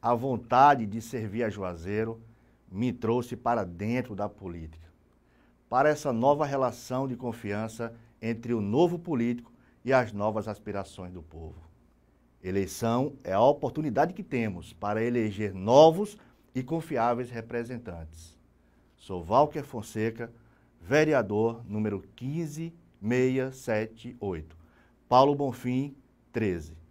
a vontade de servir a Juazeiro me trouxe para dentro da política, para essa nova relação de confiança entre o novo político e as novas aspirações do povo. Eleição é a oportunidade que temos para eleger novos e confiáveis representantes. Sou Valquer Fonseca, vereador número 15678. Paulo Bonfim, 13.